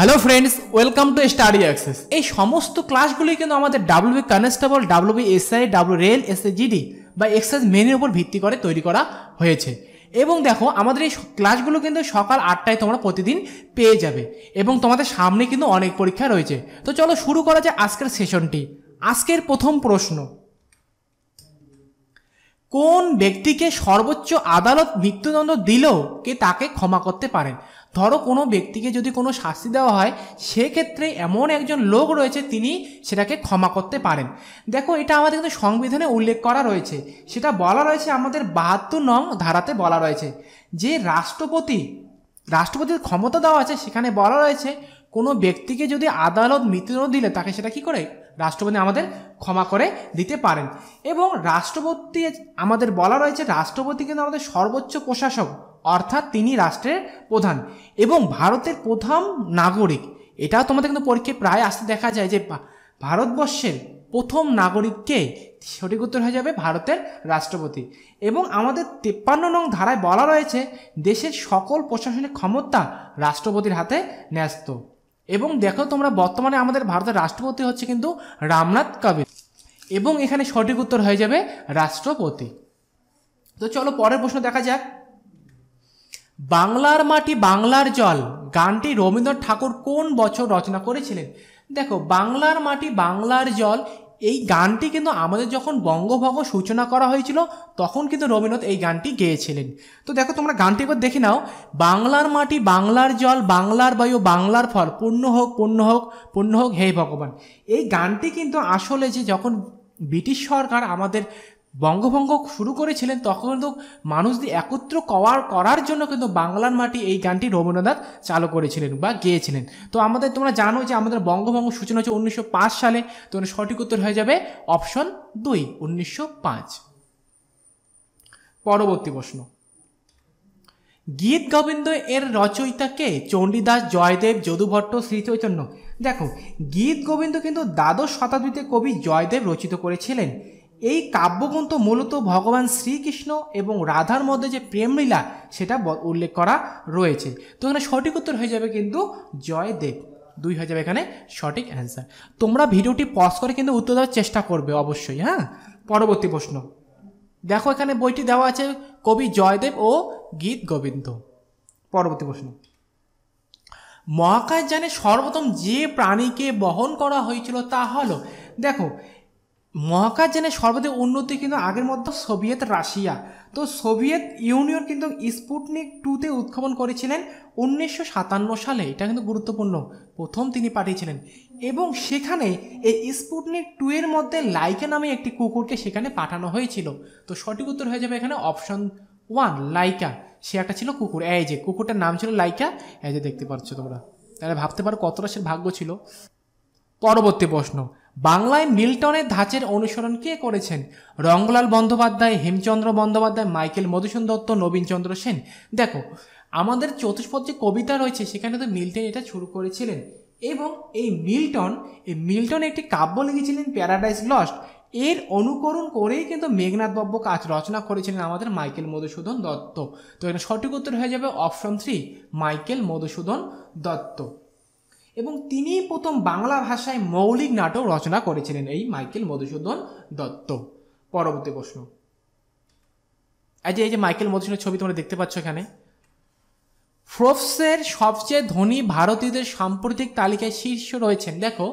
hello friends welcome to study access এই সমস্ত ক্লাসগুলি কিন্তু আমাদের B constable WB SI W rail SAGD বা এক্সাইজ মেনের উপর ভিত্তি করে তৈরি করা হয়েছে এবং দেখো আমাদের এই ক্লাসগুলো কিন্তু সকাল আটটায় তোমরা প্রতিদিন পেয়ে যাবে এবং তোমাদের সামনে কিন্তু অনেক পরীক্ষা রয়েছে তো চলো শুরু করা যায় আজকের সেশনটি আজকের প্রথম প্রশ্ন কোন ব্যক্তিকে সর্বোচ্চ আদালত মৃত্যুদণ্ড দিলেও কে তাকে ক্ষমা করতে পারেন ধরো কোনো ব্যক্তিকে যদি কোনো শাস্তি দেওয়া হয় সেক্ষেত্রে এমন একজন লোক রয়েছে তিনি সেটাকে ক্ষমা করতে পারেন দেখো এটা আমাদের কিন্তু সংবিধানে উল্লেখ করা রয়েছে সেটা বলা রয়েছে আমাদের বাহাত্তর নং ধারাতে বলা রয়েছে যে রাষ্ট্রপতি রাষ্ট্রপতির ক্ষমতা দেওয়া আছে সেখানে বলা রয়েছে কোনো ব্যক্তিকে যদি আদালত মৃত্যুদণ্ড দিলে তাকে সেটা কি করে রাষ্ট্রপতি আমাদের ক্ষমা করে দিতে পারেন এবং রাষ্ট্রপতি আমাদের বলা রয়েছে রাষ্ট্রপতি কিন্তু আমাদের সর্বোচ্চ প্রশাসক অর্থাৎ তিনি রাষ্ট্রের প্রধান এবং ভারতের প্রথম নাগরিক এটাও তোমাদের কিন্তু পরীক্ষায় প্রায় আসতে দেখা যায় যে ভারতবর্ষের প্রথম নাগরিককে সঠিক উত্তর হয়ে যাবে ভারতের রাষ্ট্রপতি এবং আমাদের তেপ্পান্ন নং ধারায় বলা রয়েছে দেশের সকল প্রশাসনিক ক্ষমতা রাষ্ট্রপতির হাতে ন্যস্ত এবং দেখো তোমরা বর্তমানে আমাদের ভারতের রাষ্ট্রপতি হচ্ছে কিন্তু রামনাথ কবির এবং এখানে সঠিক উত্তর হয়ে যাবে রাষ্ট্রপতি তো চলো পরের প্রশ্ন দেখা যাক বাংলার মাটি বাংলার জল গানটি রবীন্দ্রনাথ ঠাকুর কোন বছর রচনা করেছিলেন দেখো বাংলার মাটি বাংলার জল এই গানটি কিন্তু আমাদের যখন বঙ্গভঙ্গ সূচনা করা হয়েছিল তখন কিন্তু রবীন্দ্রনাথ এই গানটি গেয়েছিলেন তো দেখো তোমরা গানটি একবার দেখে নাও বাংলার মাটি বাংলার জল বাংলার বায়ু বাংলার ফল পূর্ণ হোক পূর্ণ হোক পূর্ণ হোক হে ভগবান এই গানটি কিন্তু আসলে যে যখন ব্রিটিশ সরকার আমাদের বঙ্গভঙ্গ শুরু করেছিলেন তখন কিন্তু দিয়ে একত্র করার করার জন্য কিন্তু বাংলার মাটি এই গানটি রবীন্দ্রনাথ চালু করেছিলেন বা গেয়েছিলেন তো আমাদের তোমরা জানো যে আমাদের বঙ্গভঙ্গ সূচনা হচ্ছে উনিশশো সালে তো সঠিক উত্তর হয়ে যাবে অপশন দুই উনিশশো পরবর্তী প্রশ্ন গীত গোবিন্দ এর রচয়িতা কে চণ্ডীদাস জয়দেব যদুভট্ট শ্রী চৈতন্য দেখো গীত গোবিন্দ কিন্তু দ্বাদশ শতাব্দীতে কবি জয়দেব রচিত করেছিলেন এই কাব্যগ্রন্থ মূলত ভগবান শ্রীকৃষ্ণ এবং রাধার মধ্যে যে প্রেমলীলা সেটা উল্লেখ করা রয়েছে তো এখানে সঠিক উত্তর হয়ে যাবে কিন্তু জয়দেব দুই হয়ে যাবে এখানে সঠিক অ্যান্সার তোমরা ভিডিওটি পজ করে কিন্তু উত্তর দেওয়ার চেষ্টা করবে অবশ্যই হ্যাঁ পরবর্তী প্রশ্ন দেখো এখানে বইটি দেওয়া আছে কবি জয়দেব ও গীত গোবিন্দ পরবর্তী প্রশ্ন মহাকাশ জানে সর্বপ্রথম যে প্রাণীকে বহন করা হয়েছিল তা হলো দেখো মহাকাশ জেনে সর্বাধিক উন্নতি কিন্তু আগের মধ্যে সোভিয়েত রাশিয়া তো সোভিয়েত ইউনিয়ন কিন্তু স্পুটনিক টুতে উৎক্ষেপণ করেছিলেন উনিশশো সাতান্ন সালে এটা কিন্তু গুরুত্বপূর্ণ প্রথম তিনি পাঠিয়েছিলেন এবং সেখানে এই স্পুটনিক টু এর মধ্যে লাইকা নামে একটি কুকুরকে সেখানে পাঠানো হয়েছিল তো সঠিক উত্তর হয়ে যাবে এখানে অপশন ওয়ান লাইকা সে একটা ছিল কুকুর এই যে কুকুরটার নাম ছিল লাইকা এই যে দেখতে পাচ্ছ তোমরা তাহলে ভাবতে পারো কতটা সে ভাগ্য ছিল পরবর্তী প্রশ্ন বাংলায় মিল্টনের ধাঁচের অনুসরণ কে করেছেন রঙ্গলাল বন্দ্যোপাধ্যায় হেমচন্দ্র বন্দ্যোপাধ্যায় মাইকেল মধুসূন দত্ত নবীনচন্দ্র সেন দেখো আমাদের চতুষ্পদ যে কবিতা রয়েছে সেখানে তো মিল্টন এটা শুরু করেছিলেন এবং এই মিল্টন এই মিল্টন একটি কাব্য লিখেছিলেন প্যারাডাইস লস্ট এর অনুকরণ করেই কিন্তু মেঘনাথ বাব্য কাজ রচনা করেছিলেন আমাদের মাইকেল মধুসূদন দত্ত তো এটা সঠিক উত্তর হয়ে যাবে option three Michael Madhusudan Dutt এবং তিনি প্রথম বাংলা ভাষায় মৌলিক নাটক রচনা করেছিলেন এই মাইকেল মধুসূদন দত্ত পরবর্তী প্রশ্ন এই যে এই যে মাইকেল মধুসূদনের ছবি তোমরা দেখতে পাচ্ছ এখানে ফ্রোফসের সবচেয়ে ধনী ভারতীয়দের সাম্প্রতিক তালিকায় শীর্ষ রয়েছেন দেখো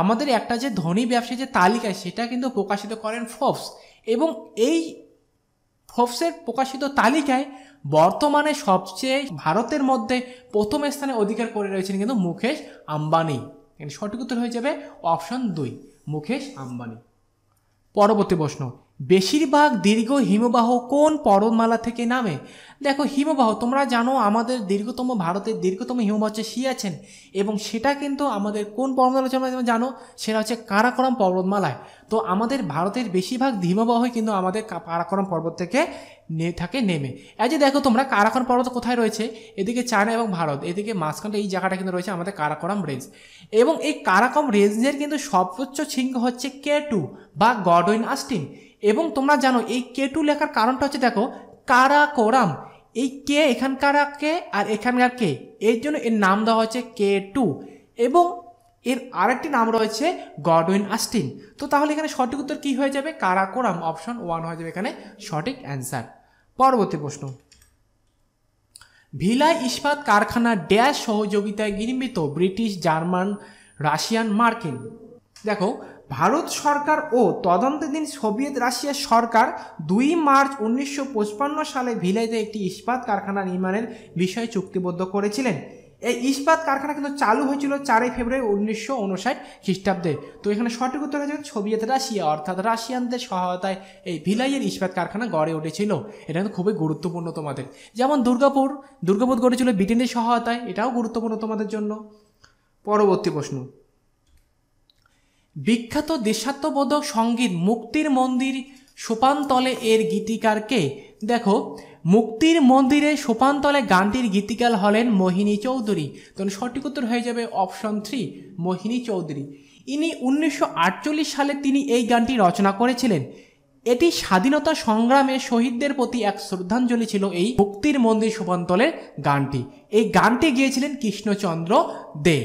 আমাদের একটা যে ধনী ব্যবসায়ী যে তালিকা সেটা কিন্তু প্রকাশিত করেন ফোফস এবং এই ফোফসের প্রকাশিত তালিকায় বর্তমানে সবচেয়ে ভারতের মধ্যে প্রথম স্থানে অধিকার করে রয়েছেন কিন্তু মুকেশ আম্বানি সঠিক উত্তর হয়ে যাবে অপশন দুই মুকেশ আম্বানি পরবর্তী প্রশ্ন বেশিরভাগ দীর্ঘ হিমবাহ কোন পর্বতমালা থেকে নামে দেখো হিমবাহ তোমরা জানো আমাদের দীর্ঘতম ভারতের দীর্ঘতম হিমবাহ হচ্ছে সিয়াচেন এবং সেটা কিন্তু আমাদের কোন পর্বতমালা তোমরা জানো সেটা হচ্ছে কারাকরম পর্বতমালায় তো আমাদের ভারতের বেশিরভাগ হিমবাহই কিন্তু আমাদের কারাকরম পর্বত থেকে নে থাকে নেমে এই যে দেখো তোমরা কারাকরম পর্বত কোথায় রয়েছে এদিকে চায়না এবং ভারত এদিকে মাঝখানটা এই জায়গাটা কিন্তু রয়েছে আমাদের কারাকরম রেঞ্জ এবং এই কারাকরম রেঞ্জের কিন্তু সর্বোচ্চ শৃঙ্গ হচ্ছে কে টু বা গডউইন আস্টিং এবং তোমরা জানো এই কে টু লেখার কারণটা হচ্ছে দেখো কারাকোরাম এই কে এখানকার কে আর এখানকার কে এর জন্য এর নাম দেওয়া হচ্ছে কে টু এবং এর আরেকটি নাম রয়েছে গডউইন আস্টিন তো তাহলে এখানে সঠিক উত্তর কী হয়ে যাবে কারাকোরাম অপশন ওয়ান হয়ে যাবে এখানে সঠিক অ্যান্সার পরবর্তী প্রশ্ন ভিলাই ইস্পাত কারখানা ড্যাশ সহযোগিতায় নির্মিত ব্রিটিশ জার্মান রাশিয়ান মার্কিন দেখো ভারত সরকার ও তদন্তদিন সোভিয়েত রাশিয়া সরকার দুই মার্চ উনিশশো সালে ভিলাইতে একটি ইস্পাত কারখানা নির্মাণের বিষয়ে চুক্তিবদ্ধ করেছিলেন এই ইস্পাত কারখানা কিন্তু চালু হয়েছিল চারই ফেব্রুয়ারি উনিশশো উনষাট খ্রিস্টাব্দে তো এখানে সঠিক উত্তর হয়েছে সোভিয়েত রাশিয়া অর্থাৎ রাশিয়ানদের সহায়তায় এই ভিলাইয়ের ইস্পাত কারখানা গড়ে উঠেছিল এটা কিন্তু খুবই গুরুত্বপূর্ণ তোমাদের যেমন দুর্গাপুর দুর্গাপুর গড়েছিল ব্রিটেনের সহায়তায় এটাও গুরুত্বপূর্ণ তোমাদের জন্য পরবর্তী প্রশ্ন বিখ্যাত দেশাত্মবোধক সঙ্গীত মুক্তির মন্দির সোপানতলে এর গীতিকারকে দেখো মুক্তির মন্দিরে সোপানতলে গানটির গীতিকার হলেন মোহিনী চৌধুরী তখন সঠিক উত্তর হয়ে যাবে অপশন থ্রি মোহিনী চৌধুরী ইনি উনিশশো সালে তিনি এই গানটি রচনা করেছিলেন এটি স্বাধীনতা সংগ্রামে শহীদদের প্রতি এক শ্রদ্ধাঞ্জলি ছিল এই মুক্তির মন্দির সোপান্তলের গানটি এই গানটি গিয়েছিলেন কৃষ্ণচন্দ্র দে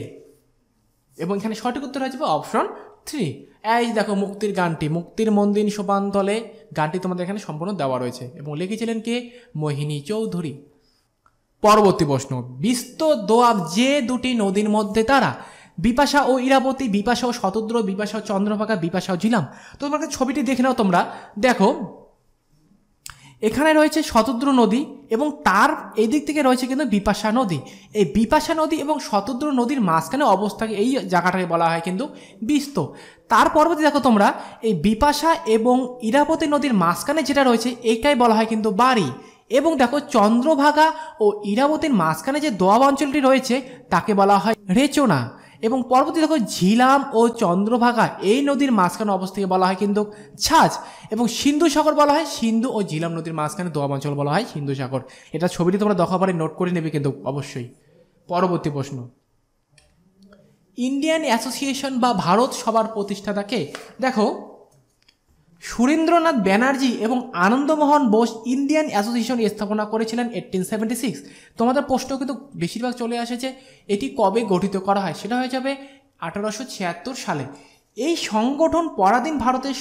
এবং এখানে সঠিক উত্তর হয়ে যাবে অপশন থ্রি এই দেখো মুক্তির গানটি মুক্তির মন্দির তলে গানটি তোমাদের এখানে সম্পূর্ণ দেওয়া রয়েছে এবং লিখেছিলেন কে মোহিনী চৌধুরী পরবর্তী প্রশ্ন বিস্ত দোয়াব যে দুটি নদীর মধ্যে তারা বিপাশা ও ইরাবতী বিপাশা ও শতদ্র বিপাশা ও চন্দ্রভাগা বিপাশা ও ঝিলাম তো তোমাকে ছবিটি দেখে নাও তোমরা দেখো এখানে রয়েছে শতদ্র নদী এবং তার এই দিক থেকে রয়েছে কিন্তু বিপাশা নদী এই বিপাশা নদী এবং শতদ্র নদীর মাঝখানে অবস্থাকে এই জায়গাটাকে বলা হয় কিন্তু বিস্ত তার পরবর্তী দেখো তোমরা এই বিপাশা এবং ইরাপতি নদীর মাঝখানে যেটা রয়েছে এইটাই বলা হয় কিন্তু বাড়ি এবং দেখো চন্দ্রভাগা ও ইরাবতীর মাঝখানে যে দোয়াব অঞ্চলটি রয়েছে তাকে বলা হয় রেচনা এবং পরবর্তী দেখো ঝিলাম ও চন্দ্রভাগা এই নদীর মাঝখানে অবস্থাকে বলা হয় কিন্তু ছাজ এবং সিন্ধু সাগর বলা হয় সিন্ধু ও ঝিলাম নদীর মাঝখানে দোয়াব অঞ্চল বলা হয় সিন্ধু সাগর এটা ছবিটি তোমরা পারে নোট করে নেবে কিন্তু অবশ্যই পরবর্তী প্রশ্ন ইন্ডিয়ান অ্যাসোসিয়েশন বা ভারত সবার প্রতিষ্ঠাতাকে দেখো সুরেন্দ্রনাথ ব্যানার্জি এবং আনন্দমোহন বোস ইন্ডিয়ান অ্যাসোসিয়েশন স্থাপনা করেছিলেন এইটিন সেভেন্টি সিক্স তোমাদের প্রশ্ন কিন্তু বেশিরভাগ চলে এসেছে এটি কবে গঠিত করা হয় সেটা হয়ে যাবে আঠারোশো ছিয়াত্তর সালে এই সংগঠন পরাধীন ভারতের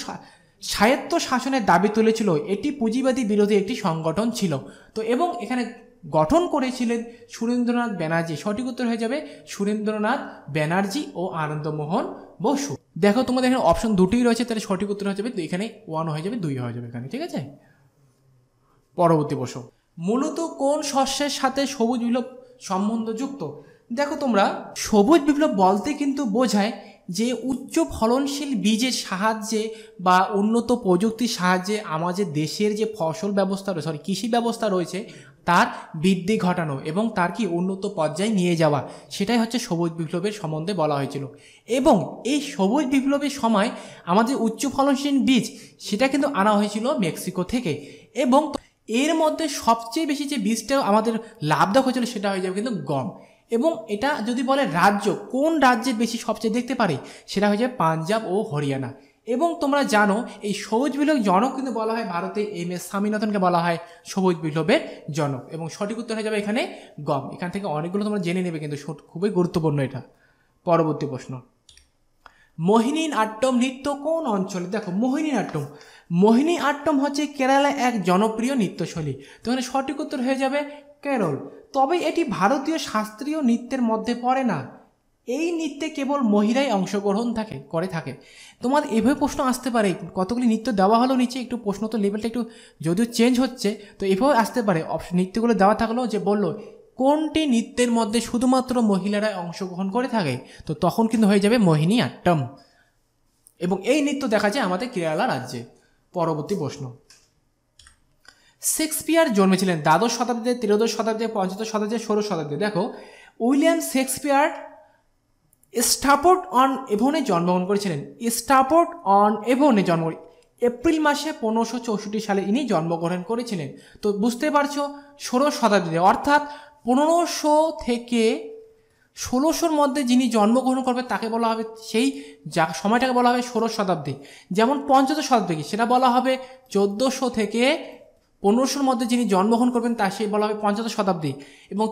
স্বায়ত্ত শাসনের দাবি তুলেছিল এটি পুঁজিবাদী বিরোধী একটি সংগঠন ছিল তো এবং এখানে গঠন করেছিলেন সুরেন্দ্রনাথ ব্যানার্জি সঠিক উত্তর হয়ে যাবে সুরেন্দ্রনাথ ব্যানার্জি ও আনন্দমোহন বসু দেখো তোমাদের এখানে অপশন দুটোই রয়েছে তাহলে সঠিক উত্তর হয়ে যাবে এখানে ওয়ান হয়ে যাবে দুই হয়ে যাবে এখানে ঠিক আছে পরবর্তী প্রশ্ন মূলত কোন শস্যের সাথে সবুজ বিপ্লব সম্বন্ধযুক্ত দেখো তোমরা সবুজ বিপ্লব বলতে কিন্তু বোঝায় যে উচ্চ ফলনশীল বীজের সাহায্যে বা উন্নত প্রযুক্তির সাহায্যে আমাদের দেশের যে ফসল ব্যবস্থা রয়েছে সরি কৃষি ব্যবস্থা রয়েছে তার বৃদ্ধি ঘটানো এবং তার কি উন্নত পর্যায়ে নিয়ে যাওয়া সেটাই হচ্ছে সবুজ বিপ্লবের সম্বন্ধে বলা হয়েছিল এবং এই সবুজ বিপ্লবের সময় আমাদের উচ্চ ফলনশীল বীজ সেটা কিন্তু আনা হয়েছিল মেক্সিকো থেকে এবং এর মধ্যে সবচেয়ে বেশি যে বীজটা আমাদের লাভদায়ক হয়েছিল সেটা হয়ে যাবে কিন্তু গম এবং এটা যদি বলে রাজ্য কোন রাজ্যে বেশি সবচেয়ে দেখতে পারে সেটা হয়ে যাবে পাঞ্জাব ও হরিয়ানা এবং তোমরা জানো এই সবুজ বিপ্লব জনক কিন্তু বলা হয় ভারতে এম এস স্বামীনাথনকে বলা হয় সবুজ বিপ্লবের জনক এবং সঠিক উত্তর হয়ে যাবে এখানে গম এখান থেকে অনেকগুলো তোমরা জেনে নেবে কিন্তু খুবই গুরুত্বপূর্ণ এটা পরবর্তী প্রশ্ন মোহিনী নাট্যম নৃত্য কোন অঞ্চলে দেখো মোহিনী নাট্যম মোহিনী আট্টম হচ্ছে কেরালায় এক জনপ্রিয় নৃত্যশৈলী তো এখানে সঠিক উত্তর হয়ে যাবে কেরল তবে এটি ভারতীয় শাস্ত্রীয় নৃত্যের মধ্যে পড়ে না এই নৃত্যে কেবল মহিলাই অংশগ্রহণ থাকে করে থাকে তোমার এভাবে প্রশ্ন আসতে পারে কতগুলি নৃত্য দেওয়া হলো নিচে একটু প্রশ্ন তো লেভেলটা একটু যদিও চেঞ্জ হচ্ছে তো এভাবে আসতে পারে নৃত্যগুলো দেওয়া থাকলো যে বললো কোনটি নৃত্যের মধ্যে শুধুমাত্র মহিলারাই অংশগ্রহণ করে থাকে তো তখন কিন্তু হয়ে যাবে মোহিনী আট্টম এবং এই নৃত্য দেখা যায় আমাদের কেরালা রাজ্যে পরবর্তী প্রশ্ন শেক্সপিয়ার জন্মেছিলেন দ্বাদশ শতাব্দীতে ত্রয়োদশ শতাব্দীতে পঞ্চদশ শতাব্দীতে ষোড়শ শতাব্দী দেখো উইলিয়াম শেক্সপিয়ার স্টাপোর্ট অন এভনে জন্মগ্রহণ করেছিলেন স্টাপোর্ট অন এভনে জন্ম এপ্রিল মাসে পনেরোশো চৌষট্টি সালে ইনি জন্মগ্রহণ করেছিলেন তো বুঝতে পারছো ষোলো শতাব্দীতে অর্থাৎ পনেরোশো থেকে ষোলোশোর মধ্যে যিনি জন্মগ্রহণ করবে তাকে বলা হবে সেই যা সময়টাকে বলা হবে ষোলো শতাব্দী যেমন পঞ্চদশ শতাব্দী সেটা বলা হবে চোদ্দোশো থেকে পনেরোশোর মধ্যে যিনি জন্মগ্রহণ করবেন তা সেই বলা হবে পঞ্চদশ শতাব্দী এবং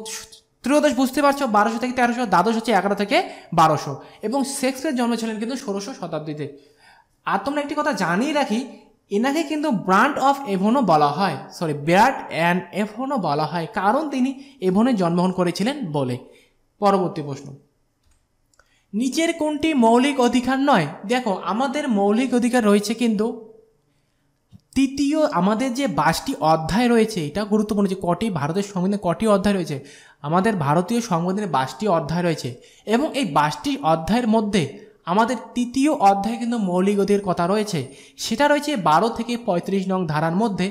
ত্রয়োদশ বুঝতে পারছো বারোশো থেকে তেরোশো দ্বাদশ হচ্ছে এগারো থেকে বারোশো এবং শেক্সপিয়ার জন্মেছিলেন কিন্তু ষোলোশো শতাব্দীতে আর তোমরা একটি কথা জানিয়ে রাখি এনাকে কিন্তু ব্রান্ড অফ এভনও বলা হয় সরি ব্রাড অ্যান্ড এভনও বলা হয় কারণ তিনি এভনে জন্মগ্রহণ করেছিলেন বলে পরবর্তী প্রশ্ন নিচের কোনটি মৌলিক অধিকার নয় দেখো আমাদের মৌলিক অধিকার রয়েছে কিন্তু তৃতীয় আমাদের যে বাসটি অধ্যায় রয়েছে এটা গুরুত্বপূর্ণ যে কটি ভারতের সংবিধানে কটি অধ্যায় রয়েছে আমাদের ভারতীয় সংবিধানে বাসটি অধ্যায় রয়েছে এবং এই বাসটি অধ্যায়ের মধ্যে আমাদের তৃতীয় অধ্যায় কিন্তু মৌলিক অধির কথা রয়েছে সেটা রয়েছে বারো থেকে পঁয়ত্রিশ নং ধারার মধ্যে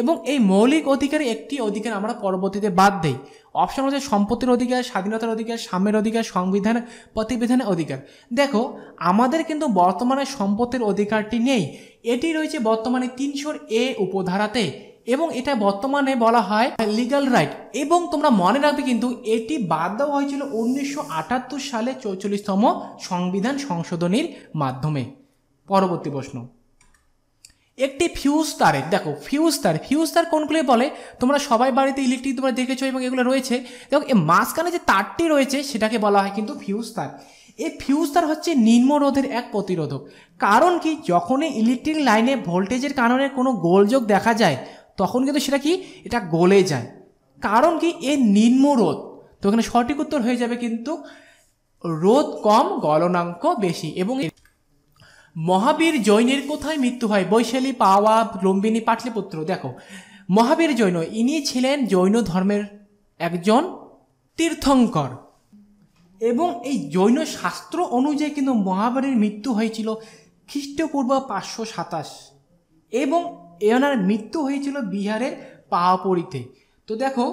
এবং এই মৌলিক অধিকারের একটি অধিকার আমরা পরবর্তীতে বাদ দেই অপশন হচ্ছে সম্পত্তির অধিকার স্বাধীনতার অধিকার সাম্যের অধিকার সংবিধান প্রতিবিধানের অধিকার দেখো আমাদের কিন্তু বর্তমানে সম্পত্তির অধিকারটি নেই এটি রয়েছে বর্তমানে তিনশোর এ উপধারাতে এবং এটা বর্তমানে বলা হয় লিগাল রাইট এবং তোমরা মনে রাখবে কিন্তু এটি বাদ দেওয়া হয়েছিল উনিশশো সালে চৌচল্লিশতম সংবিধান সংশোধনীর মাধ্যমে পরবর্তী প্রশ্ন একটি ফিউজ তারে দেখো ফিউজ তার ফিউজ তার কোনগুলি বলে তোমরা সবাই বাড়িতে ইলেকট্রিক তোমরা দেখেছো এবং এগুলো রয়েছে দেখো এই মাঝখানে যে তারটি রয়েছে সেটাকে বলা হয় কিন্তু ফিউজ তার এই ফিউজ তার হচ্ছে নিম্নরোধের এক প্রতিরোধক কারণ কি যখনই ইলেকট্রিক লাইনে ভোল্টেজের কারণে কোনো গোলযোগ দেখা যায় তখন কিন্তু সেটা কি এটা গলে যায় কারণ কি এর নিম্ন রোধ তো এখানে সঠিক উত্তর হয়ে যাবে কিন্তু রোধ কম গলনাঙ্ক বেশি এবং মহাবীর জৈনের কোথায় মৃত্যু হয় বৈশালী পাওয়া লম্বিনী পাটলিপুত্র দেখো মহাবীর জৈন ইনি ছিলেন জৈন ধর্মের একজন তীর্থঙ্কর এবং এই জৈন শাস্ত্র অনুযায়ী কিন্তু মহাবীরের মৃত্যু হয়েছিল খ্রিস্টপূর্ব পাঁচশো সাতাশ এবং এনার মৃত্যু হয়েছিল বিহারের পাওয়াপুরিতে তো দেখো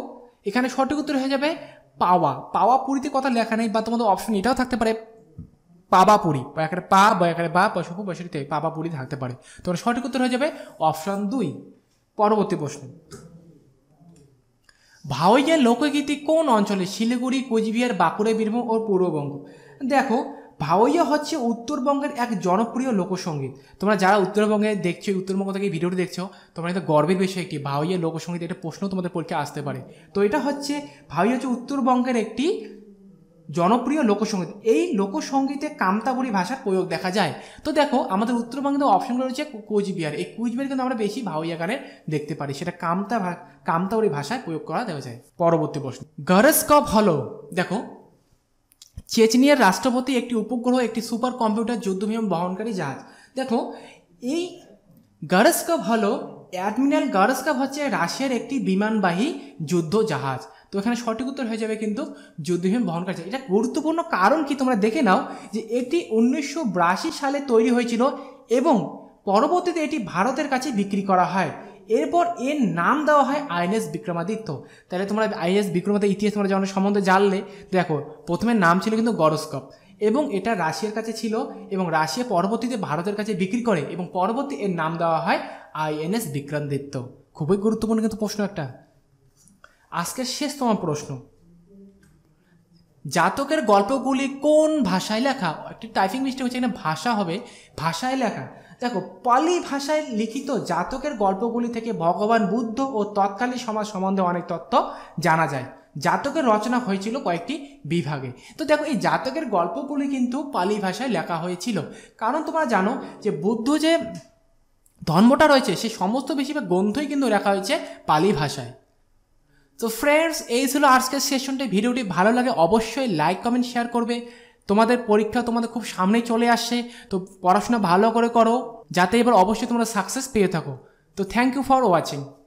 এখানে সঠিক উত্তর হয়ে যাবে পাওয়া পাওয়াপুরীতে কথা লেখা নেই বা তোমাদের অপশন এটাও থাকতে পারে পাবাপুরি বা এখানে পা বা এখানে বা বা শুভ বাসুরিতে পাবাপুরি থাকতে পারে তোমার সঠিক উত্তর হয়ে যাবে অপশন দুই পরবর্তী প্রশ্ন ভাওয়াইয়া লোকগীতি কোন অঞ্চলে শিলিগুড়ি কোচবিহার বাঁকুড়া বীরভূম ও পূর্ববঙ্গ দেখো ভাওয়াইয়া হচ্ছে উত্তরবঙ্গের এক জনপ্রিয় লোকসঙ্গীত তোমরা যারা উত্তরবঙ্গে দেখছো উত্তরবঙ্গ থেকে ভিডিওটি দেখছো তোমরা এটা গর্বের বিষয় একটি ভাওয়াইয়া লোকসঙ্গীত একটা প্রশ্ন তোমাদের পরীক্ষা আসতে পারে তো এটা হচ্ছে ভাওয়াই হচ্ছে উত্তরবঙ্গের একটি জনপ্রিয় লোকসঙ্গীত এই লোকসঙ্গীতে কামতাবুরি ভাষার প্রয়োগ দেখা যায় তো দেখো আমাদের উত্তরবঙ্গে অপশনগুলো রয়েছে কোচবিহার এই কোচবিহার কিন্তু আমরা বেশি ভাওয়াইয়া গানে দেখতে পারি সেটা কামতা কামতাবুরি ভাষায় প্রয়োগ করা দেখা যায় পরবর্তী প্রশ্ন গরস্কপ হলো দেখো চেচনিয়ার রাষ্ট্রপতি একটি উপগ্রহ একটি সুপার কম্পিউটার যুদ্ধবিমান বহনকারী জাহাজ দেখো এই গারস্কভ হলো অ্যাডমিরাল গারস্কভ হচ্ছে রাশিয়ার একটি বিমানবাহী যুদ্ধ জাহাজ তো এখানে সঠিক উত্তর হয়ে যাবে কিন্তু যুদ্ধবিমান বহন করা এটা গুরুত্বপূর্ণ কারণ কি তোমরা দেখে নাও যে এটি উনিশশো সালে তৈরি হয়েছিল এবং পরবর্তীতে এটি ভারতের কাছে বিক্রি করা হয় এরপর এর নাম দেওয়া হয় আইএনএস বিক্রমাদিত্য তাহলে তোমরা আইএনএস বিক্রমাদিত্য ইতিহাস তোমরা যখন সম্বন্ধে জানলে দেখো প্রথমে নাম ছিল কিন্তু গরস্কপ এবং এটা রাশিয়ার কাছে ছিল এবং রাশিয়া পরবর্তীতে ভারতের কাছে বিক্রি করে এবং পরবর্তী এর নাম দেওয়া হয় আইএনএস বিক্রান্তিত্ব খুবই গুরুত্বপূর্ণ কিন্তু প্রশ্ন একটা আজকের শেষ তোমার প্রশ্ন জাতকের গল্পগুলি কোন ভাষায় লেখা একটি টাইপিং মিস্টেক হচ্ছে এখানে ভাষা হবে ভাষায় লেখা দেখো পালি ভাষায় লিখিত জাতকের গল্পগুলি থেকে ভগবান বুদ্ধ ও তৎকালীন সমাজ সম্বন্ধে অনেক তথ্য জানা যায় জাতকের রচনা হয়েছিল কয়েকটি বিভাগে তো দেখো এই জাতকের গল্পগুলি কিন্তু পালি ভাষায় লেখা হয়েছিল কারণ তোমরা জানো যে বুদ্ধ যে ধর্মটা রয়েছে সে সমস্ত বেশিরভাগ গ্রন্থই কিন্তু লেখা হয়েছে পালি ভাষায় তো ফ্রেন্ডস এই ছিল আজকের সেশনটি ভিডিওটি ভালো লাগে অবশ্যই লাইক কমেন্ট শেয়ার করবে তোমাদের পরীক্ষা তোমাদের খুব সামনেই চলে আসছে তো পড়াশোনা ভালো করে করো যাতে এবার অবশ্যই তোমরা সাকসেস পেয়ে থাকো তো থ্যাংক ইউ ফর ওয়াচিং